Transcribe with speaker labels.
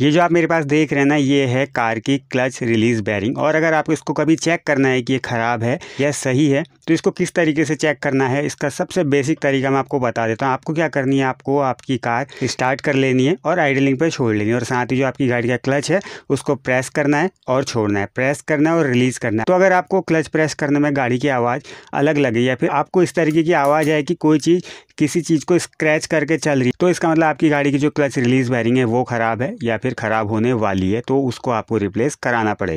Speaker 1: ये जो आप मेरे पास देख रहे हैं ना ये है कार की क्लच रिलीज बैरिंग और अगर आपको इसको कभी चेक करना है कि ये ख़राब है या सही है तो इसको किस तरीके से चेक करना है इसका सबसे बेसिक तरीका मैं आपको बता देता हूँ आपको क्या करनी है आपको आपकी कार स्टार्ट कर लेनी है और आइडलिंग पर छोड़ लेनी है और साथ ही जो आपकी गाड़ी का क्लच है उसको प्रेस करना है और छोड़ना है प्रेस करना है और रिलीज़ करना है तो अगर आपको क्लच प्रेस करने में गाड़ी की आवाज़ अलग लगे या फिर आपको इस तरीके की आवाज़ आए कि कोई चीज़ किसी चीज़ को स्क्रैच करके चल रही तो इसका मतलब आपकी गाड़ी की जो क्लच रिलीज बैरिंग है वो ख़राब है या फिर ख़राब होने वाली है तो उसको आपको रिप्लेस कराना पड़ेगा